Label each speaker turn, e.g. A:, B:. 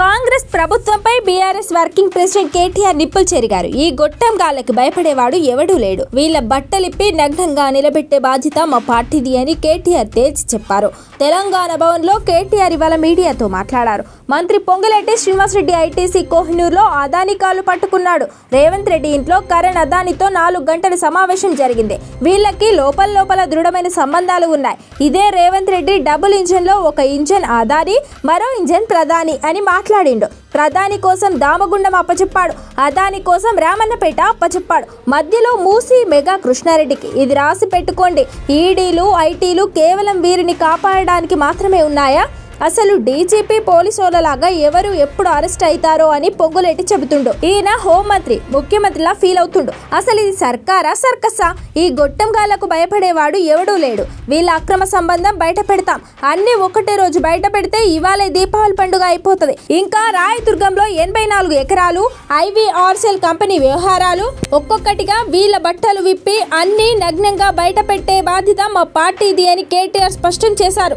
A: కాంగ్రెస్ ప్రభుత్వంపై BRS working president KTR నిప్పులు చెరిగారు ఈ గొట్టం గాలకు భయపడేవాడు ఎవడూ లేడు వీళ్ళ బట్టలిప్పి నగ్నంగా నిలబెట్టే బాధ్యత మా పార్టీది అని కేటీఆర్ తేల్చి చెప్పారు తెలంగాణ భవన్లో కేటీఆర్ ఇవాళ మీడియాతో మాట్లాడారు మంత్రి పొంగులెడ్డి శ్రీనివాసరెడ్డి ఐటీసీ కోహినూర్లో అదాని కాలు పట్టుకున్నాడు రేవంత్ రెడ్డి ఇంట్లో కరణ్ అదానితో నాలుగు గంటల సమావేశం జరిగింది వీళ్ళకి లోపల లోపల దృఢమైన సంబంధాలు ఉన్నాయి ఇదే రేవంత్ రెడ్డి డబుల్ ఇంజన్లో ఒక ఇంజన్ అదాని మరో ఇంజన్ ప్రధాని అని మా మాట్లాడిండు ప్రధాని కోసం దామగుండం అప్పచెప్పాడు అదాని కోసం రామన్నపేట అప్పచెప్పాడు మధ్యలో మూసి మెగా కృష్ణారెడ్డికి ఇది రాసి పెట్టుకోండి ఈడీలు ఐటీలు కేవలం వీరిని కాపాడడానికి మాత్రమే ఉన్నాయా అసలు డీజీపీ పోలీసోలలాగా ఎవరు ఎప్పుడు అరెస్ట్ అవుతారో అని పొంగులేటి చెబుతుండు ఈయన హోంమంత్రి ముఖ్యమంత్రిలా ఫీల్ అవుతుండు అసలు ఇది సర్కారా సర్కసా ఈ గాలకు భయపడేవాడు ఎవడూ లేడు వీళ్ళ అక్రమ సంబంధం బయట పెడతాం అన్ని ఒకటే రోజు బయట పెడితే ఇవాళ దీపావళి పండుగ అయిపోతుంది ఇంకా రాయదుర్గంలో ఎనభై నాలుగు ఎకరాలు ఐవీఆర్సెల్ కంపెనీ వ్యవహారాలు ఒక్కొక్కటిగా వీళ్ళ బట్టలు విప్పి అన్ని నగ్నంగా బయట పెట్టే బాధ్యత మా పార్టీది అని కేటీఆర్ స్పష్టం చేశారు